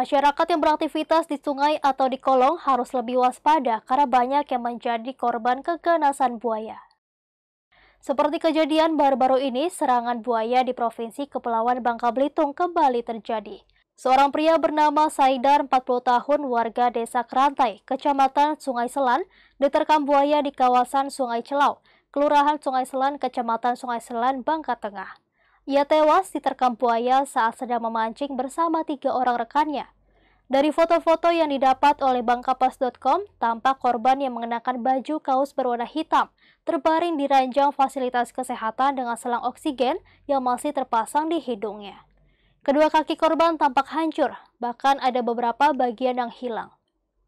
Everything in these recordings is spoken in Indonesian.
Masyarakat yang beraktivitas di sungai atau di kolong harus lebih waspada karena banyak yang menjadi korban keganasan buaya. Seperti kejadian baru-baru ini, serangan buaya di Provinsi Kepulauan Bangka Belitung kembali terjadi. Seorang pria bernama Saidar, 40 tahun, warga desa Kerantai, kecamatan Sungai Selan, diterkam buaya di kawasan Sungai Celau, Kelurahan Sungai Selan, kecamatan Sungai Selan, Bangka Tengah. Ia tewas diterkam buaya saat sedang memancing bersama tiga orang rekannya. Dari foto-foto yang didapat oleh bangkapas.com, tampak korban yang mengenakan baju kaos berwarna hitam terbaring di ranjang fasilitas kesehatan dengan selang oksigen yang masih terpasang di hidungnya. Kedua kaki korban tampak hancur, bahkan ada beberapa bagian yang hilang.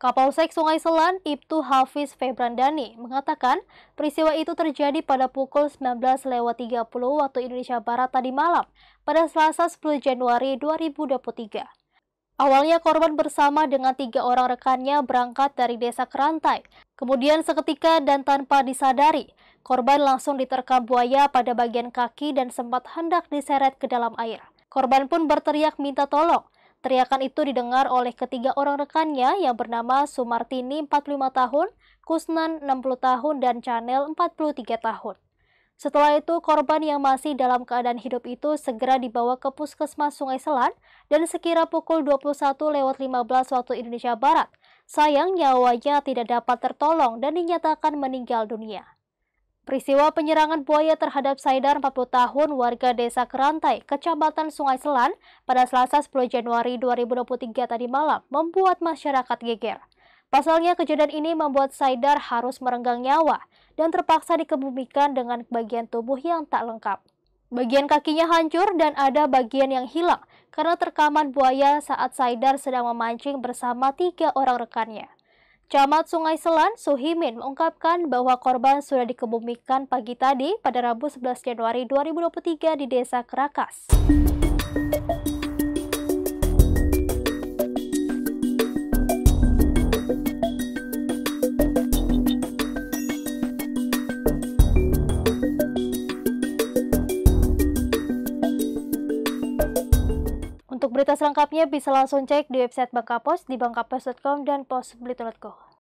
Kapolsek Sungai Selan, Ibtu Hafiz Febrandani, mengatakan peristiwa itu terjadi pada pukul 19.30 waktu Indonesia Barat tadi malam pada Selasa 10 Januari 2023. Awalnya korban bersama dengan tiga orang rekannya berangkat dari desa Kerantai. Kemudian seketika dan tanpa disadari, korban langsung diterkam buaya pada bagian kaki dan sempat hendak diseret ke dalam air. Korban pun berteriak minta tolong. Teriakan itu didengar oleh ketiga orang rekannya yang bernama Sumartini 45 tahun, Kusnan 60 tahun, dan Chanel 43 tahun. Setelah itu, korban yang masih dalam keadaan hidup itu segera dibawa ke puskesmas Sungai Selan dan sekira pukul 21 lewat 15 waktu Indonesia Barat. Sayang, nyawanya tidak dapat tertolong dan dinyatakan meninggal dunia. Peristiwa penyerangan buaya terhadap Saidar 40 tahun warga desa Kerantai, kecamatan Sungai Selan pada Selasa 10 Januari 2023 tadi malam membuat masyarakat geger. Pasalnya kejadian ini membuat Saidar harus merenggang nyawa dan terpaksa dikebumikan dengan bagian tubuh yang tak lengkap. Bagian kakinya hancur dan ada bagian yang hilang karena terkaman buaya saat Saidar sedang memancing bersama tiga orang rekannya. Camat Sungai Selan, Suhimin, mengungkapkan bahwa korban sudah dikebumikan pagi tadi pada Rabu 11 Januari 2023 di Desa Kerakas. berita selengkapnya bisa langsung cek di website Bangka Post di bangkapos.com dan posbelitung.co.